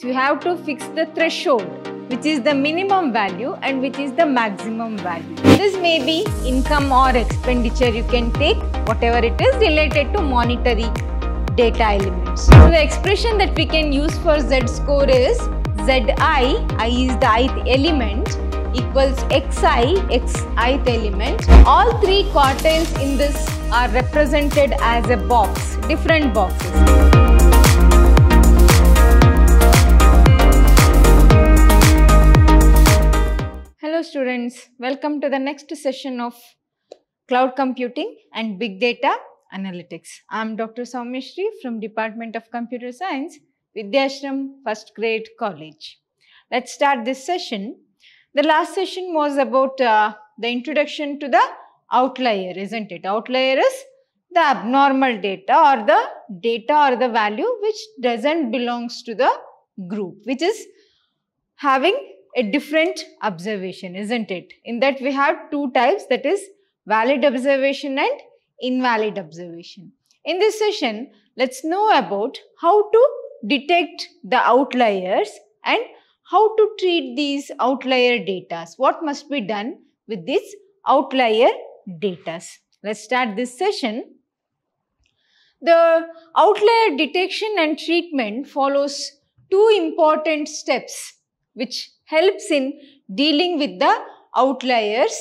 So you have to fix the threshold which is the minimum value and which is the maximum value. This may be income or expenditure you can take whatever it is related to monetary data elements. So the expression that we can use for Z score is Zi, I is the ith element equals Xi, th element. All three quartiles in this are represented as a box, different boxes. Hello students, welcome to the next session of Cloud Computing and Big Data Analytics. I'm Dr. Soumishri from Department of Computer Science, Vidyashram First Grade College. Let's start this session. The last session was about uh, the introduction to the outlier, isn't it? Outlier is the abnormal data or the data or the value which doesn't belongs to the group, which is having a different observation, isn't it? In that we have two types that is valid observation and invalid observation. In this session, let's know about how to detect the outliers and how to treat these outlier data. What must be done with these outlier data? Let's start this session. The outlier detection and treatment follows two important steps which helps in dealing with the outliers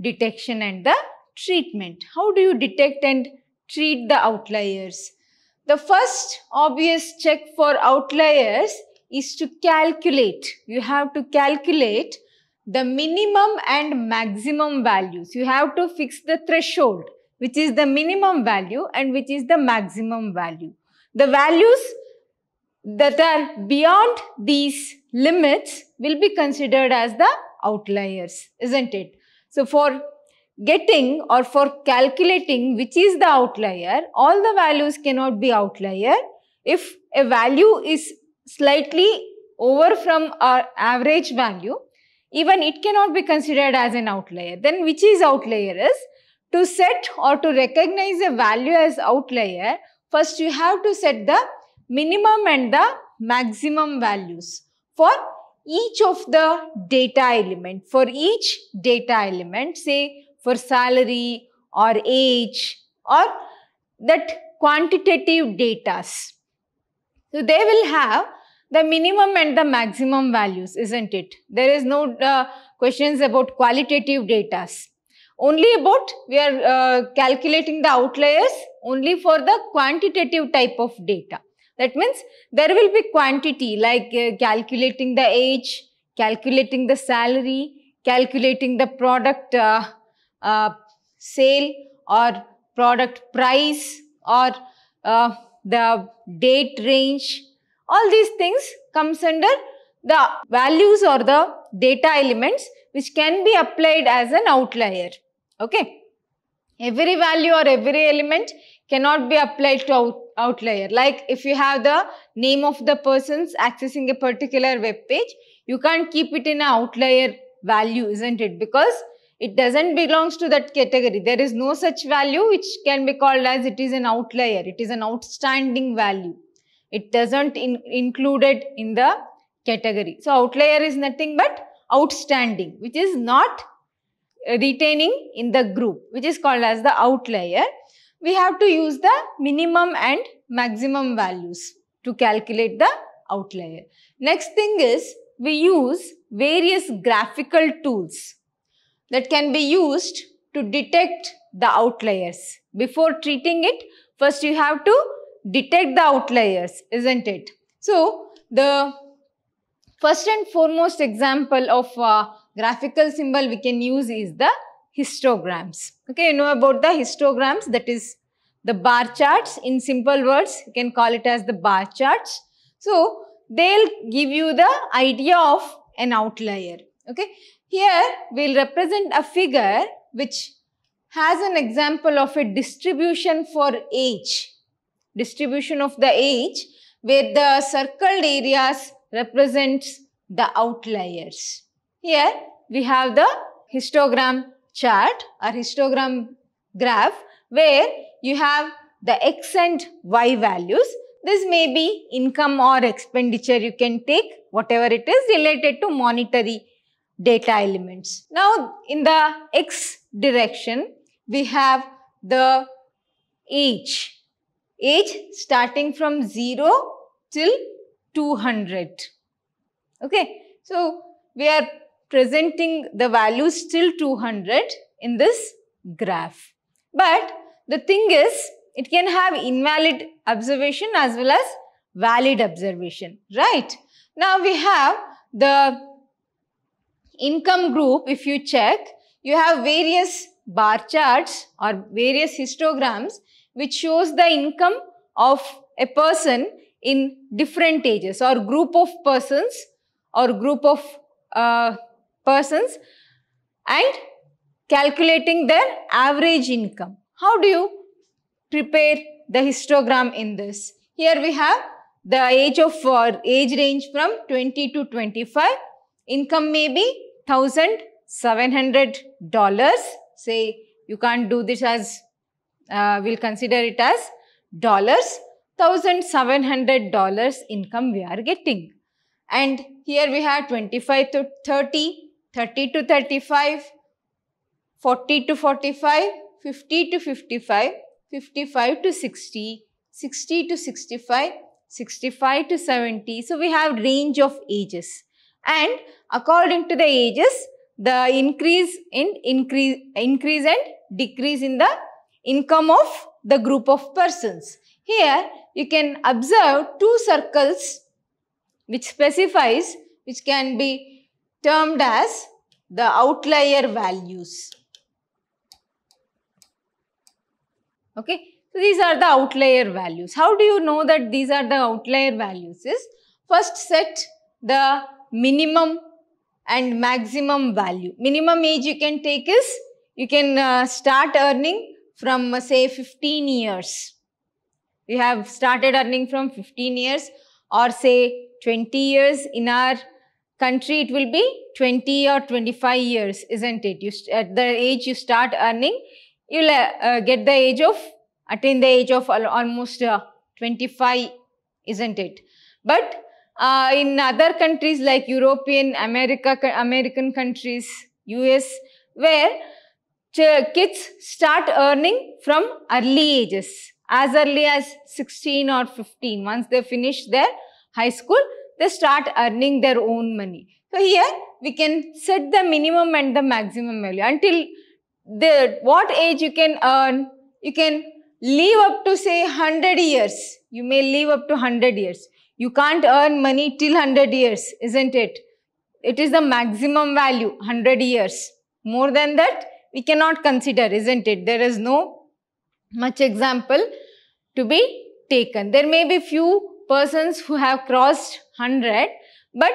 detection and the treatment. How do you detect and treat the outliers? The first obvious check for outliers is to calculate. You have to calculate the minimum and maximum values. You have to fix the threshold, which is the minimum value and which is the maximum value. The values that are beyond these limits will be considered as the outliers, isn't it? So, for getting or for calculating which is the outlier, all the values cannot be outlier. If a value is slightly over from our average value, even it cannot be considered as an outlier. Then which is outlier is to set or to recognize a value as outlier, first you have to set the minimum and the maximum values for each of the data element. For each data element, say for salary or age or that quantitative data. So they will have the minimum and the maximum values, isn't it? There is no uh, questions about qualitative data. Only about we are uh, calculating the outliers only for the quantitative type of data. That means there will be quantity like uh, calculating the age, calculating the salary, calculating the product uh, uh, sale or product price or uh, the date range. All these things comes under the values or the data elements which can be applied as an outlier. Okay. Every value or every element cannot be applied to out outlier. Like if you have the name of the persons accessing a particular web page, you can't keep it in an outlier value, isn't it? Because it doesn't belongs to that category. There is no such value which can be called as it is an outlier. It is an outstanding value. It doesn't in, included in the category. So outlier is nothing but outstanding, which is not retaining in the group, which is called as the outlier we have to use the minimum and maximum values to calculate the outlier. Next thing is we use various graphical tools that can be used to detect the outliers. Before treating it, first you have to detect the outliers, isn't it? So, the first and foremost example of uh, graphical symbol we can use is the histograms. Okay, you know about the histograms, that is the bar charts. In simple words, you can call it as the bar charts. So, they'll give you the idea of an outlier. Okay, here we'll represent a figure which has an example of a distribution for age, distribution of the age where the circled areas represents the outliers. Here we have the histogram chart or histogram graph where you have the X and Y values. This may be income or expenditure you can take whatever it is related to monetary data elements. Now in the X direction we have the age, age starting from 0 till 200. Okay, so we are presenting the value still 200 in this graph. But the thing is, it can have invalid observation as well as valid observation, right? Now we have the income group, if you check, you have various bar charts or various histograms which shows the income of a person in different ages or group of persons or group of uh, persons and calculating their average income. How do you prepare the histogram in this? Here we have the age of uh, age range from 20 to 25. Income may be $1,700. Say you can't do this as, uh, we'll consider it as dollars. $1,700 income we are getting. And here we have 25 to 30 30 to 35, 40 to 45, 50 to 55, 55 to 60, 60 to 65, 65 to 70. So we have range of ages. And according to the ages, the increase in increase, increase and decrease in the income of the group of persons. Here you can observe two circles which specifies which can be termed as the outlier values. Okay, so these are the outlier values. How do you know that these are the outlier values is first set the minimum and maximum value. Minimum age you can take is you can uh, start earning from uh, say 15 years. You have started earning from 15 years or say 20 years in our country it will be 20 or 25 years isn't it you at the age you start earning you'll uh, get the age of attain the age of almost uh, 25 isn't it but uh, in other countries like european america american countries us where kids start earning from early ages as early as 16 or 15 once they finish their high school they start earning their own money. So here we can set the minimum and the maximum value until the what age you can earn. You can live up to say 100 years. You may live up to 100 years. You can't earn money till 100 years, isn't it? It is the maximum value, 100 years. More than that, we cannot consider, isn't it? There is no much example to be taken. There may be few persons who have crossed 100, but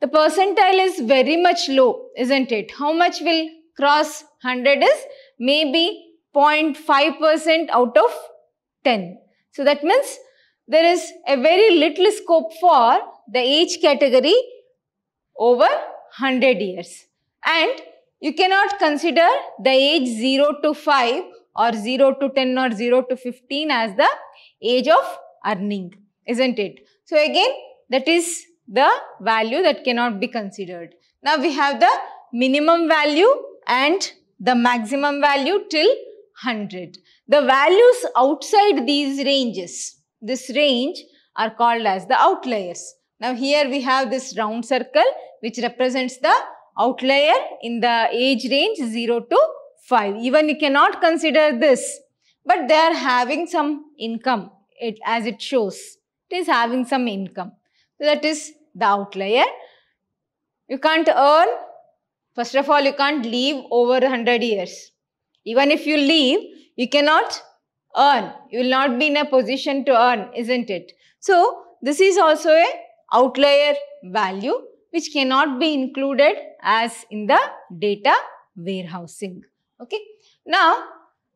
the percentile is very much low, isn't it? How much will cross 100 is maybe 0.5% out of 10. So that means there is a very little scope for the age category over 100 years. And you cannot consider the age 0 to 5 or 0 to 10 or 0 to 15 as the age of earning isn't it? So again, that is the value that cannot be considered. Now we have the minimum value and the maximum value till 100. The values outside these ranges, this range are called as the outliers. Now here we have this round circle which represents the outlier in the age range 0 to 5. Even you cannot consider this, but they are having some income it, as it shows it is having some income. So that is the outlier. You can't earn, first of all, you can't live over 100 years. Even if you live, you cannot earn. You will not be in a position to earn, isn't it? So, this is also a outlier value which cannot be included as in the data warehousing. Okay. Now,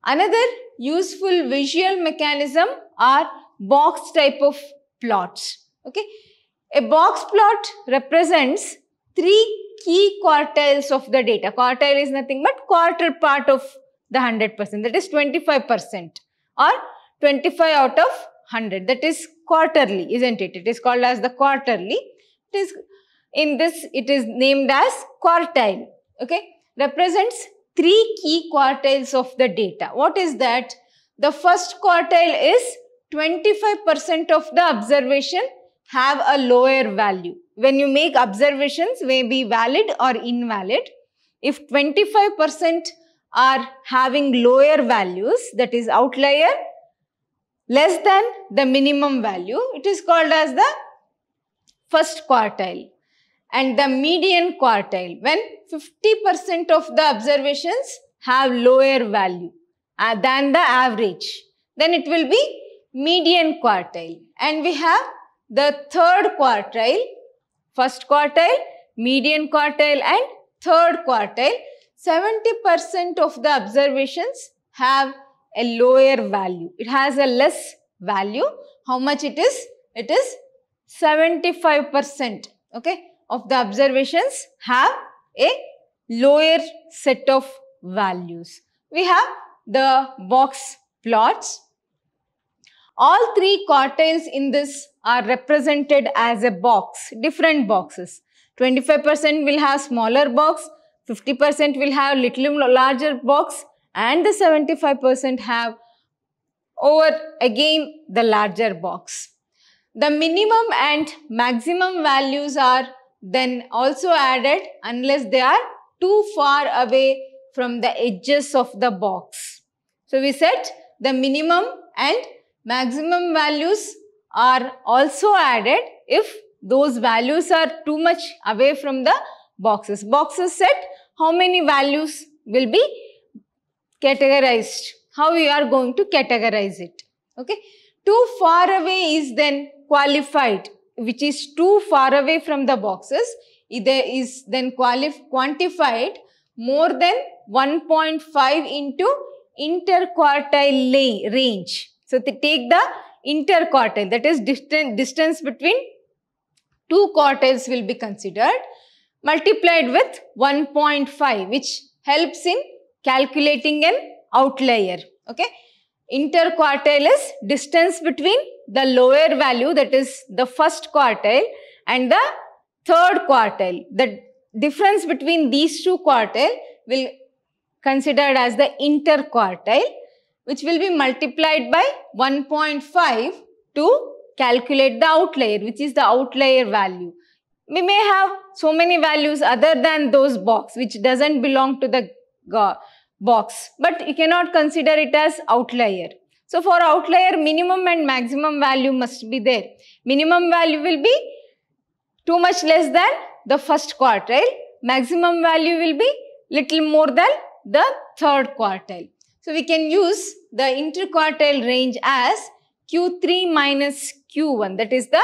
another useful visual mechanism are box type of plot. Okay. A box plot represents three key quartiles of the data. Quartile is nothing but quarter part of the 100%, that is 25% or 25 out of 100, that is quarterly, isn't it? It is called as the quarterly. It is in this, it is named as quartile, okay? Represents three key quartiles of the data. What is that? The first quartile is 25% of the observation have a lower value. When you make observations may be valid or invalid. If 25% are having lower values, that is outlier, less than the minimum value, it is called as the first quartile. And the median quartile, when 50% of the observations have lower value uh, than the average, then it will be median quartile. And we have the third quartile, first quartile, median quartile and third quartile. 70% of the observations have a lower value. It has a less value. How much it is? It is 75% okay, of the observations have a lower set of values. We have the box plots all three quartiles in this are represented as a box, different boxes. 25% will have smaller box, 50% will have little larger box and the 75% have over again the larger box. The minimum and maximum values are then also added unless they are too far away from the edges of the box. So we set the minimum and Maximum values are also added if those values are too much away from the boxes. Boxes set, how many values will be categorized? How we are going to categorize it? Okay. Too far away is then qualified, which is too far away from the boxes. It is then quantified more than 1.5 into interquartile range. So they take the interquartile, that is distance distance between two quartiles will be considered multiplied with 1.5 which helps in calculating an outlier. Okay. Interquartile is distance between the lower value that is the first quartile and the third quartile. The difference between these two quartile will considered as the interquartile which will be multiplied by 1.5 to calculate the outlier, which is the outlier value. We may have so many values other than those box, which doesn't belong to the uh, box, but you cannot consider it as outlier. So for outlier, minimum and maximum value must be there. Minimum value will be too much less than the first quartile. Maximum value will be little more than the third quartile. So we can use the interquartile range as Q3 minus Q1. That is the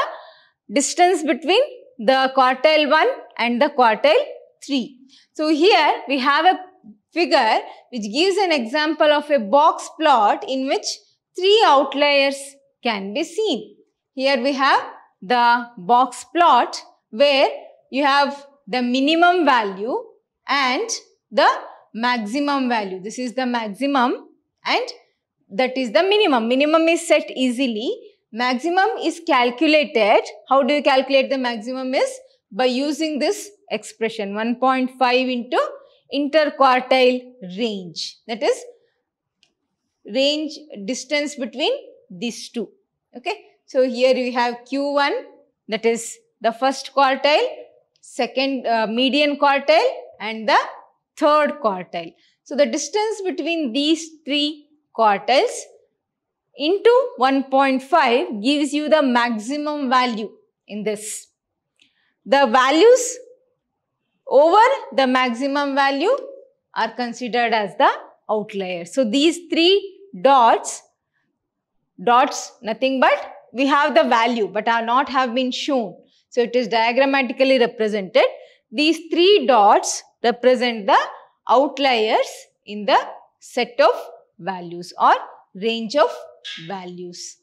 distance between the quartile 1 and the quartile 3. So here we have a figure which gives an example of a box plot in which three outliers can be seen. Here we have the box plot where you have the minimum value and the maximum value. This is the maximum and that is the minimum. Minimum is set easily. Maximum is calculated. How do you calculate the maximum is? By using this expression 1.5 into interquartile range. That is range distance between these two. Okay. So, here we have Q1 that is the first quartile, second uh, median quartile and the third quartile. So, the distance between these three quartiles into 1.5 gives you the maximum value in this. The values over the maximum value are considered as the outlier. So, these three dots, dots nothing but we have the value but are not have been shown. So, it is diagrammatically represented. These three dots represent the outliers in the set of values or range of values.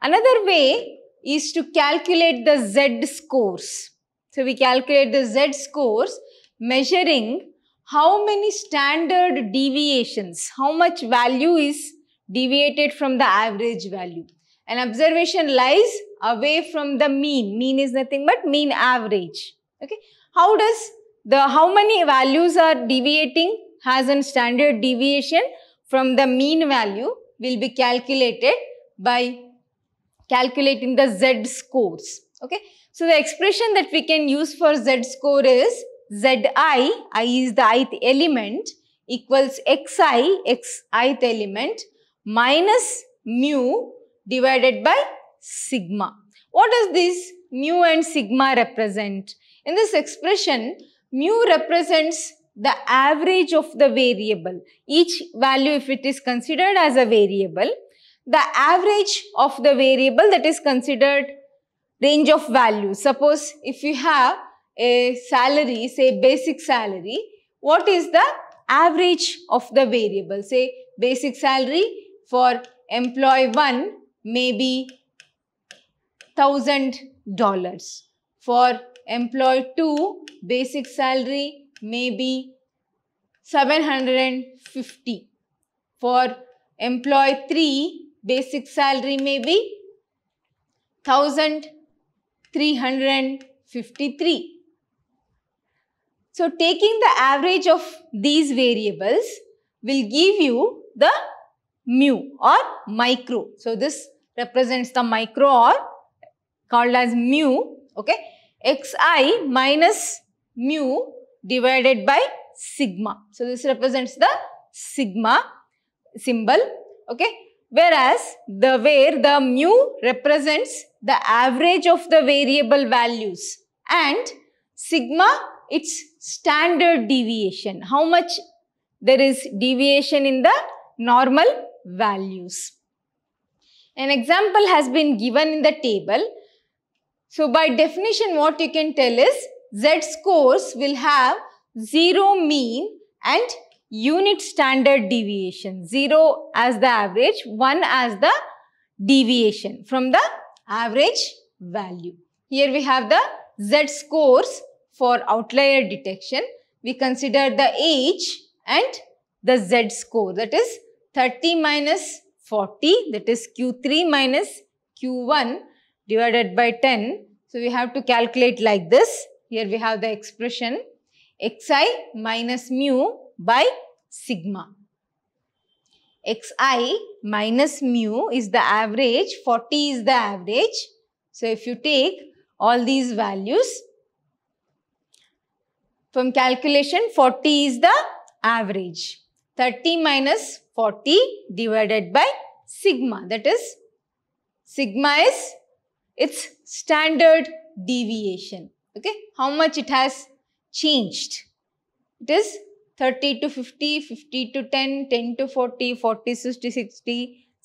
Another way is to calculate the Z scores. So, we calculate the Z scores measuring how many standard deviations, how much value is deviated from the average value. An observation lies away from the mean. Mean is nothing but mean average. Okay. How does the how many values are deviating has a standard deviation from the mean value will be calculated by calculating the Z scores. Okay. So the expression that we can use for Z score is Zi, I is the ith element equals Xi, X ith element minus mu divided by sigma. What does this mu and sigma represent? In this expression, mu represents the average of the variable. Each value if it is considered as a variable, the average of the variable that is considered range of values. Suppose if you have a salary, say basic salary, what is the average of the variable? Say basic salary for employee 1 may be $1,000. For employee 2 basic salary may be 750. For employee 3, basic salary may be 1353. So taking the average of these variables will give you the mu or micro. So this represents the micro or called as mu, okay. xi minus mu divided by sigma. So this represents the sigma symbol. Okay. Whereas the where the mu represents the average of the variable values and sigma its standard deviation. How much there is deviation in the normal values. An example has been given in the table. So by definition what you can tell is Z scores will have 0 mean and unit standard deviation. 0 as the average, 1 as the deviation from the average value. Here we have the Z scores for outlier detection. We consider the age and the Z score that is 30 minus 40 that is Q3 minus Q1 divided by 10. So we have to calculate like this here we have the expression xi minus mu by sigma. xi minus mu is the average, 40 is the average. So if you take all these values, from calculation 40 is the average. 30 minus 40 divided by sigma that is sigma is its standard deviation okay how much it has changed it is 30 to 50 50 to 10 10 to 40 40 60 60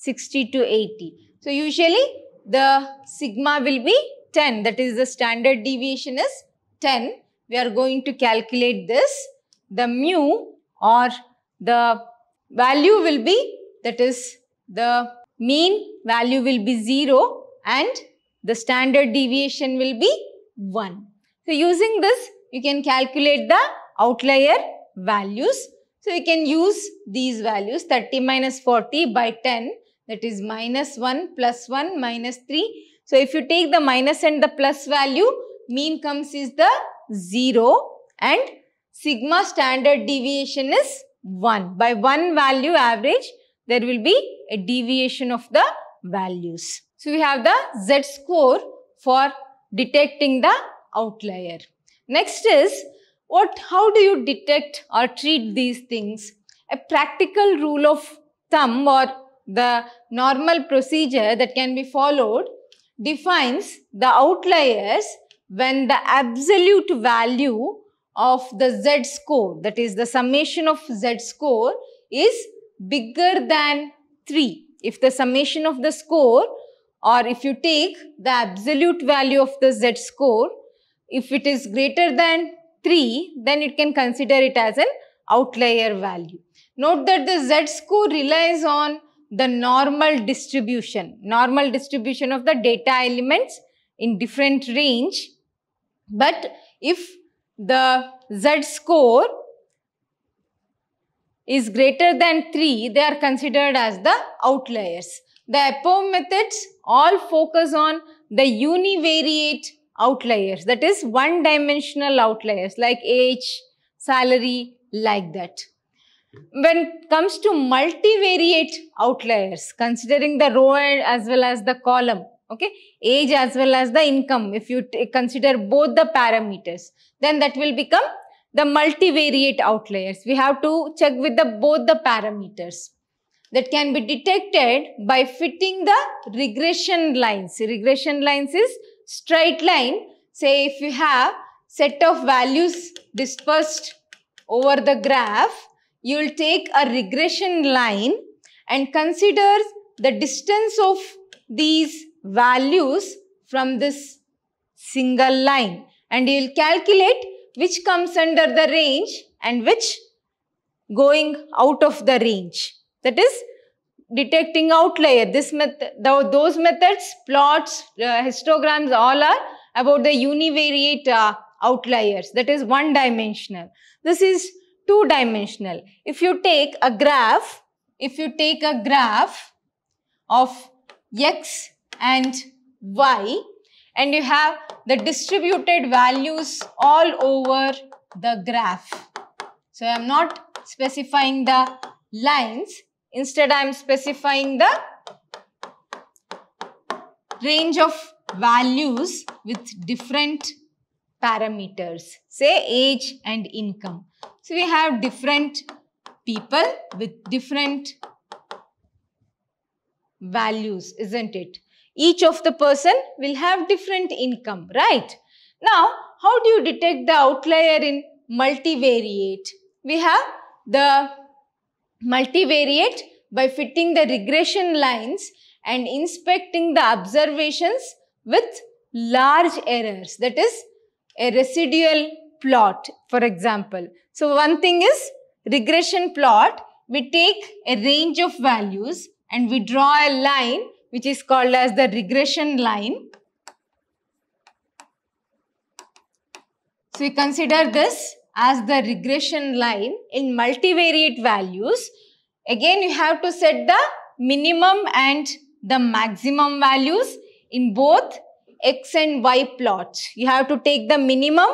60 to 80 so usually the sigma will be 10 that is the standard deviation is 10 we are going to calculate this the mu or the value will be that is the mean value will be 0 and the standard deviation will be 1 so using this, you can calculate the outlier values. So you can use these values 30 minus 40 by 10 that is minus 1 plus 1 minus 3. So if you take the minus and the plus value, mean comes is the 0 and sigma standard deviation is 1. By 1 value average, there will be a deviation of the values. So we have the z score for detecting the outlier. Next is what, how do you detect or treat these things? A practical rule of thumb or the normal procedure that can be followed defines the outliers when the absolute value of the Z score, that is the summation of Z score is bigger than 3. If the summation of the score or if you take the absolute value of the Z score if it is greater than 3, then it can consider it as an outlier value. Note that the z-score relies on the normal distribution, normal distribution of the data elements in different range. But if the z-score is greater than 3, they are considered as the outliers. The APOM methods all focus on the univariate outliers, that is one dimensional outliers like age, salary, like that. When it comes to multivariate outliers, considering the row as well as the column, okay, age as well as the income, if you consider both the parameters, then that will become the multivariate outliers. We have to check with the both the parameters that can be detected by fitting the regression lines. Regression lines is straight line, say if you have set of values dispersed over the graph, you will take a regression line and consider the distance of these values from this single line and you will calculate which comes under the range and which going out of the range. That is detecting outlier. This method, the, those methods, plots, uh, histograms, all are about the univariate uh, outliers. That is one dimensional. This is two dimensional. If you take a graph, if you take a graph of x and y and you have the distributed values all over the graph. So I am not specifying the lines Instead, I am specifying the range of values with different parameters, say age and income. So, we have different people with different values, isn't it? Each of the person will have different income, right? Now, how do you detect the outlier in multivariate? We have the multivariate by fitting the regression lines and inspecting the observations with large errors. That is a residual plot, for example. So one thing is regression plot. We take a range of values and we draw a line which is called as the regression line. So we consider this as the regression line in multivariate values. Again, you have to set the minimum and the maximum values in both x and y plots. You have to take the minimum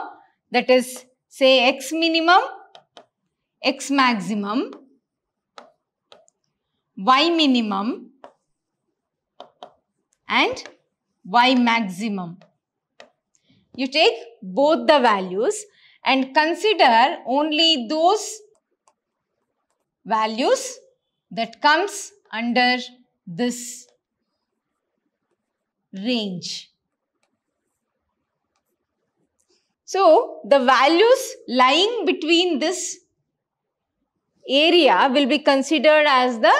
that is say x minimum, x maximum, y minimum and y maximum. You take both the values and consider only those values that comes under this range. So, the values lying between this area will be considered as the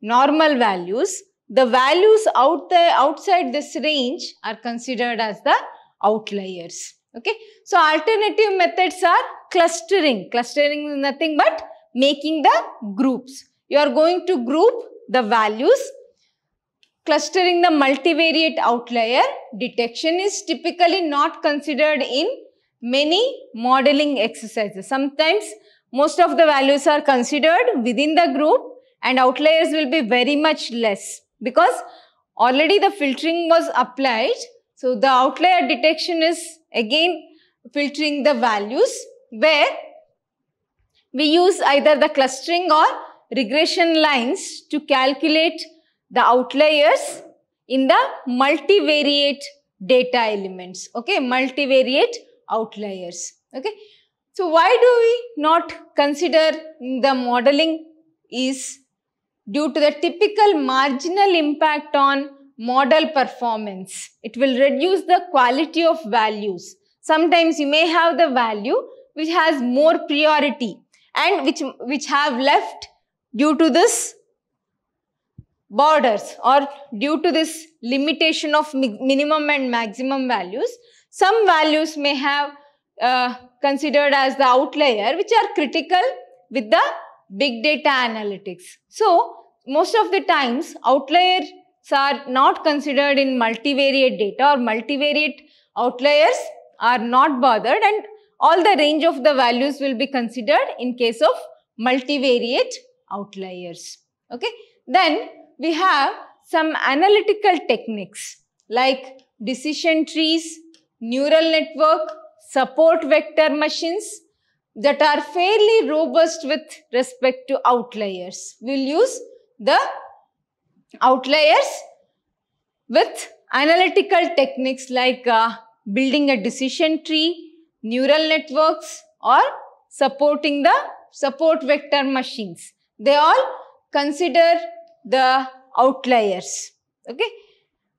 normal values. The values out the, outside this range are considered as the outliers. Okay. So, alternative methods are clustering. Clustering is nothing but making the groups. You are going to group the values, clustering the multivariate outlier. Detection is typically not considered in many modeling exercises. Sometimes most of the values are considered within the group and outliers will be very much less because already the filtering was applied. So, the outlier detection is Again, filtering the values where we use either the clustering or regression lines to calculate the outliers in the multivariate data elements. Okay, multivariate outliers. Okay, so why do we not consider the modeling is due to the typical marginal impact on model performance. It will reduce the quality of values. Sometimes you may have the value which has more priority and which, which have left due to this borders or due to this limitation of mi minimum and maximum values. Some values may have uh, considered as the outlier which are critical with the big data analytics. So, most of the times outlier are not considered in multivariate data or multivariate outliers are not bothered and all the range of the values will be considered in case of multivariate outliers. Okay. Then we have some analytical techniques like decision trees, neural network, support vector machines that are fairly robust with respect to outliers. We'll use the outliers with analytical techniques like uh, building a decision tree, neural networks or supporting the support vector machines. They all consider the outliers. Okay.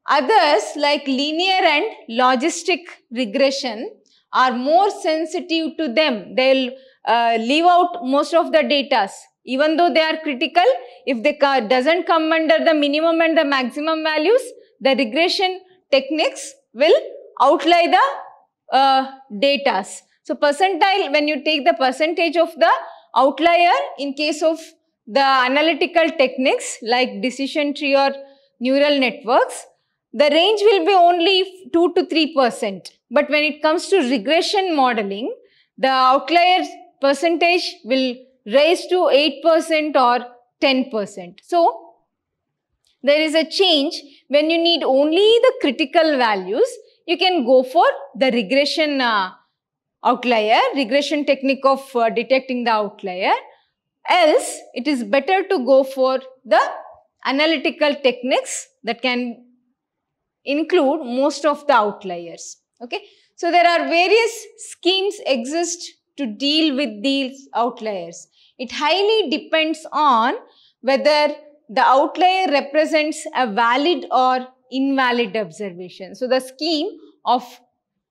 Others like linear and logistic regression are more sensitive to them. They'll uh, leave out most of the datas even though they are critical, if they doesn't come under the minimum and the maximum values, the regression techniques will outlie the uh, datas. So percentile, when you take the percentage of the outlier in case of the analytical techniques like decision tree or neural networks, the range will be only 2 to 3%. But when it comes to regression modeling, the outlier percentage will raised to 8% or 10%. So, there is a change when you need only the critical values, you can go for the regression uh, outlier, regression technique of uh, detecting the outlier. Else, it is better to go for the analytical techniques that can include most of the outliers. Okay. So, there are various schemes exist to deal with these outliers. It highly depends on whether the outlier represents a valid or invalid observation. So, the scheme of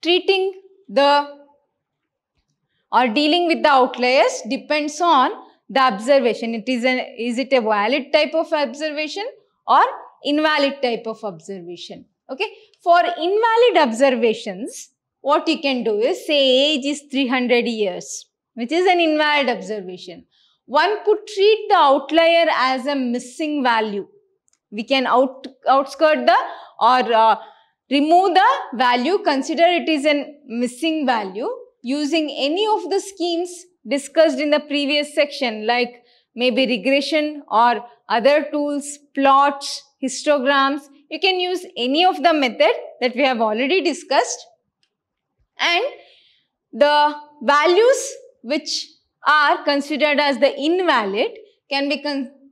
treating the or dealing with the outliers depends on the observation. It is, an, is it a valid type of observation or invalid type of observation. Okay. For invalid observations, what you can do is say age is 300 years, which is an invalid observation. One could treat the outlier as a missing value. We can out, outskirt the or uh, remove the value, consider it is a missing value using any of the schemes discussed in the previous section like maybe regression or other tools, plots, histograms. You can use any of the method that we have already discussed and the values which are considered as the invalid can be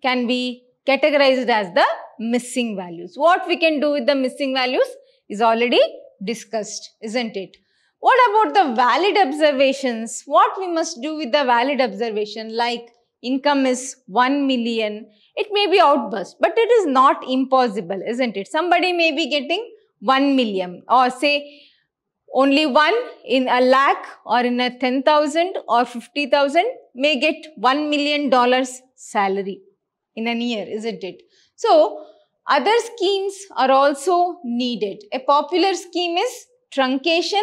can be categorized as the missing values. What we can do with the missing values is already discussed, isn't it? What about the valid observations? What we must do with the valid observation like income is 1 million, it may be outburst, but it is not impossible, isn't it? Somebody may be getting 1 million or say only one in a lakh or in a 10,000 or 50,000 may get $1 million salary in a year, isn't it? So, other schemes are also needed. A popular scheme is truncation,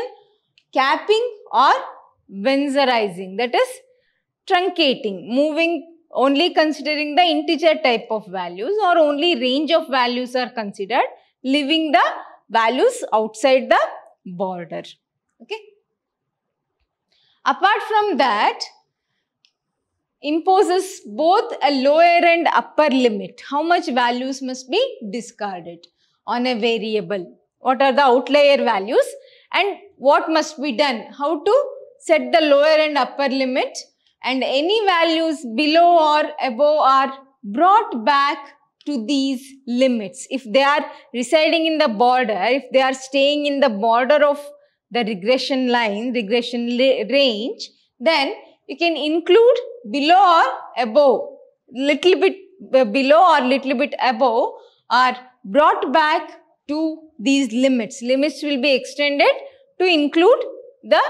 capping or Winsorizing. That is truncating, moving only considering the integer type of values or only range of values are considered, leaving the values outside the border. Okay. Apart from that, imposes both a lower and upper limit. How much values must be discarded on a variable? What are the outlier values and what must be done? How to set the lower and upper limit and any values below or above are brought back to these limits. If they are residing in the border, if they are staying in the border of the regression line, regression range, then you can include below or above, little bit below or little bit above are brought back to these limits. Limits will be extended to include the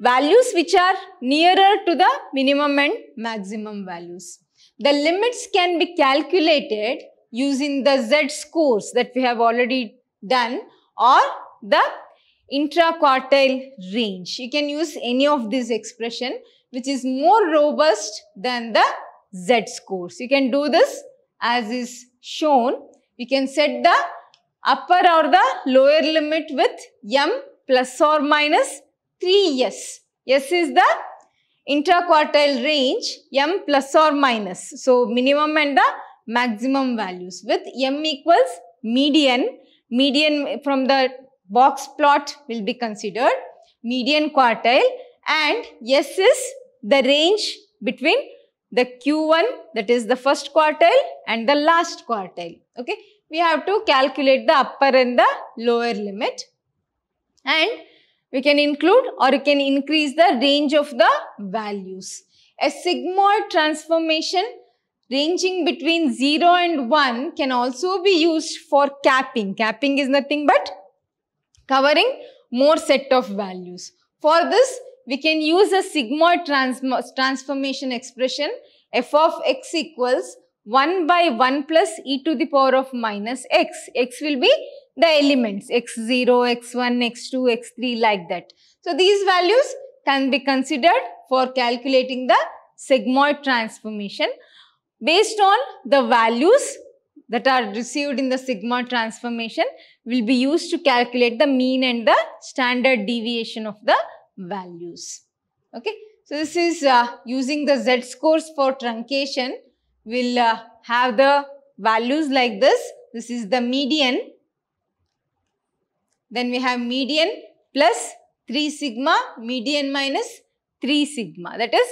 values which are nearer to the minimum and maximum values. The limits can be calculated using the z-scores that we have already done or the intraquartile range. You can use any of this expression which is more robust than the z-scores. You can do this as is shown. You can set the upper or the lower limit with m plus or minus 3s. s is the interquartile range m plus or minus. So, minimum and the maximum values with m equals median. Median from the box plot will be considered median quartile and S is the range between the Q1 that is the first quartile and the last quartile. Okay. We have to calculate the upper and the lower limit and we can include or you can increase the range of the values. A sigmoid transformation ranging between 0 and 1 can also be used for capping. Capping is nothing but covering more set of values. For this, we can use a sigmoid trans transformation expression f of x equals 1 by 1 plus e to the power of minus x. x will be the elements x0, x1, x2, x3 like that. So these values can be considered for calculating the sigmoid transformation based on the values that are received in the sigma transformation will be used to calculate the mean and the standard deviation of the values. Okay. So, this is uh, using the z-scores for truncation. We'll uh, have the values like this. This is the median then we have median plus 3 sigma, median minus 3 sigma. That is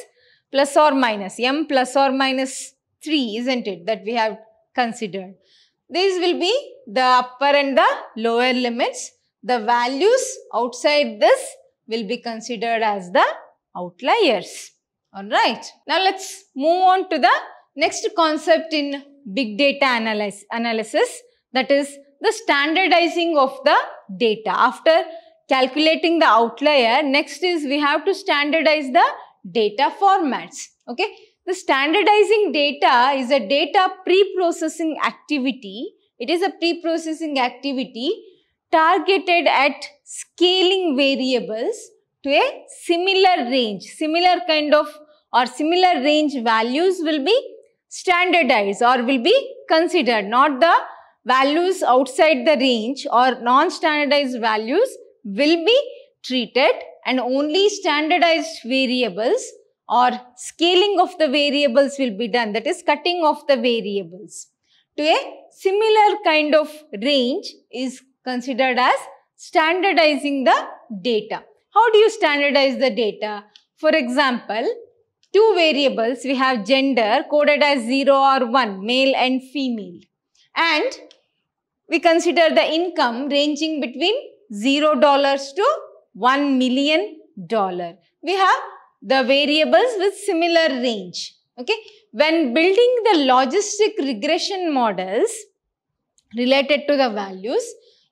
plus or minus, m plus or minus 3, isn't it, that we have considered. These will be the upper and the lower limits. The values outside this will be considered as the outliers. Alright. Now let's move on to the next concept in big data analysis, analysis that is the standardizing of the data. After calculating the outlier, next is we have to standardize the data formats. Okay. The standardizing data is a data pre-processing activity. It is a pre-processing activity targeted at scaling variables to a similar range, similar kind of or similar range values will be standardized or will be considered, not the values outside the range or non-standardized values will be treated and only standardized variables or scaling of the variables will be done that is cutting off the variables to a similar kind of range is considered as standardizing the data. How do you standardize the data? For example, two variables we have gender coded as 0 or 1 male and female and we consider the income ranging between $0 to $1 million. We have the variables with similar range. Okay. When building the logistic regression models related to the values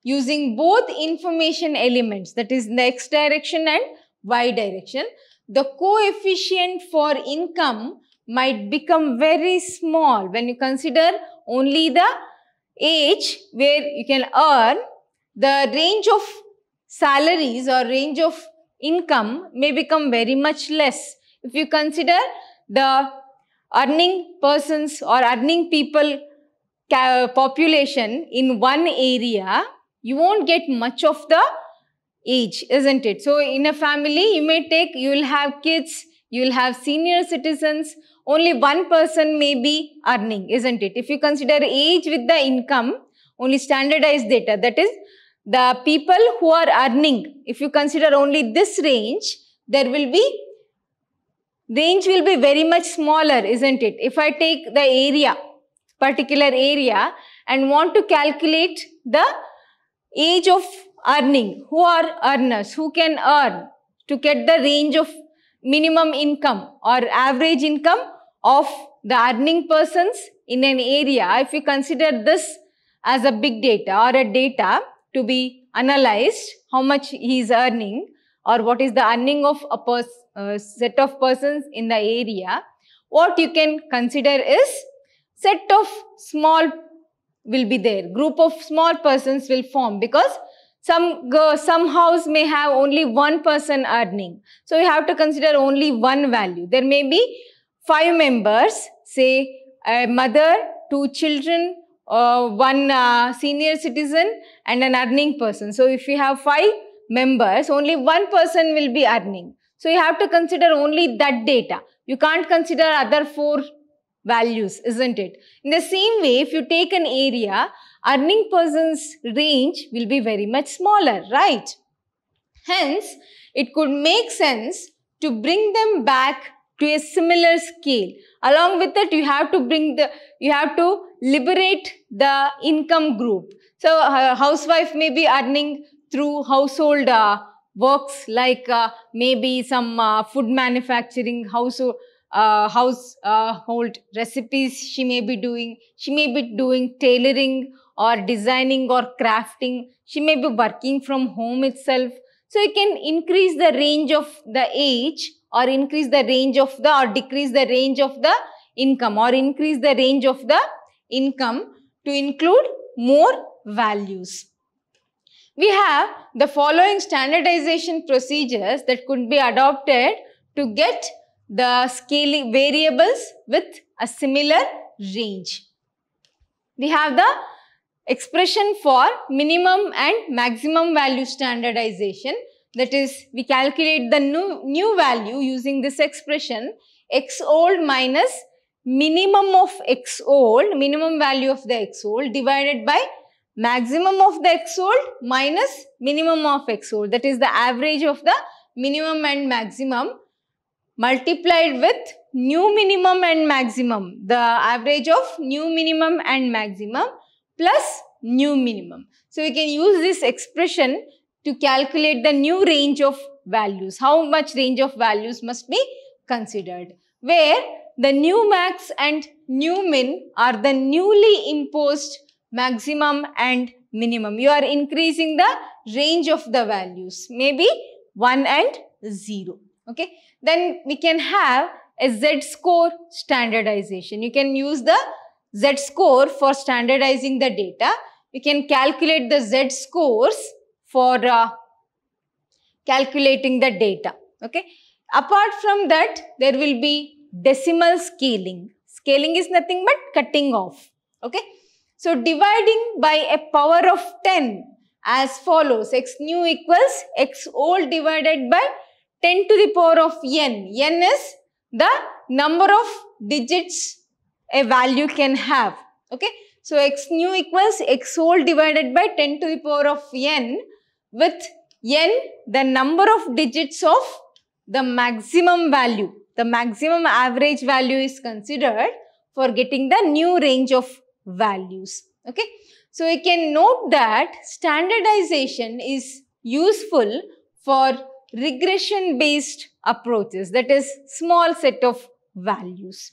using both information elements that is the x direction and y direction, the coefficient for income might become very small when you consider only the age where you can earn, the range of salaries or range of income may become very much less. If you consider the earning persons or earning people population in one area, you won't get much of the age, isn't it? So in a family, you may take, you will have kids, you will have senior citizens only one person may be earning, isn't it? If you consider age with the income, only standardized data, that is the people who are earning, if you consider only this range, there will be, range will be very much smaller, isn't it? If I take the area, particular area and want to calculate the age of earning, who are earners, who can earn to get the range of minimum income or average income of the earning persons in an area, if we consider this as a big data or a data to be analyzed, how much he is earning or what is the earning of a uh, set of persons in the area, what you can consider is set of small will be there, group of small persons will form because some, some house may have only one person earning. So you have to consider only one value. There may be five members, say a mother, two children, uh, one uh, senior citizen and an earning person. So if you have five members, only one person will be earning. So you have to consider only that data. You can't consider other four values, isn't it? In the same way, if you take an area, earning person's range will be very much smaller, right? Hence, it could make sense to bring them back to a similar scale. Along with that, you have to bring the, you have to liberate the income group. So a uh, housewife may be earning through household uh, works like uh, maybe some uh, food manufacturing, household, uh, household uh, recipes she may be doing. She may be doing tailoring or designing or crafting. She may be working from home itself. So you can increase the range of the age or increase the range of the or decrease the range of the income or increase the range of the income to include more values. We have the following standardization procedures that could be adopted to get the scaling variables with a similar range. We have the expression for minimum and maximum value standardization that is, we calculate the new, new value using this expression x old minus minimum of x old, minimum value of the x old divided by maximum of the x old minus minimum of x old. That is the average of the minimum and maximum multiplied with new minimum and maximum. The average of new minimum and maximum plus new minimum. So we can use this expression to calculate the new range of values. How much range of values must be considered? Where the new max and new min are the newly imposed maximum and minimum. You are increasing the range of the values, maybe 1 and 0. Okay. Then we can have a z-score standardization. You can use the z-score for standardizing the data. You can calculate the z-scores for uh, calculating the data. Okay. Apart from that, there will be decimal scaling. Scaling is nothing but cutting off. Okay. So, dividing by a power of 10 as follows. x new equals x old divided by 10 to the power of n. n is the number of digits a value can have. Okay. So, x new equals x old divided by 10 to the power of n with n the number of digits of the maximum value. The maximum average value is considered for getting the new range of values. Okay. So, we can note that standardization is useful for regression based approaches that is small set of values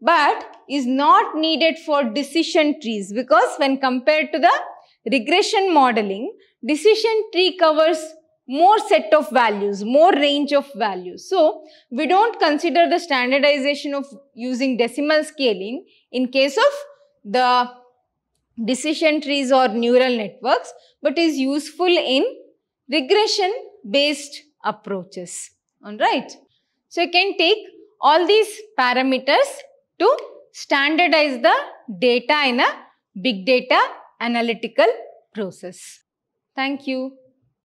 but is not needed for decision trees because when compared to the regression modeling decision tree covers more set of values, more range of values. So we don't consider the standardization of using decimal scaling in case of the decision trees or neural networks, but is useful in regression based approaches. All right. So you can take all these parameters to standardize the data in a big data analytical process. Thank you.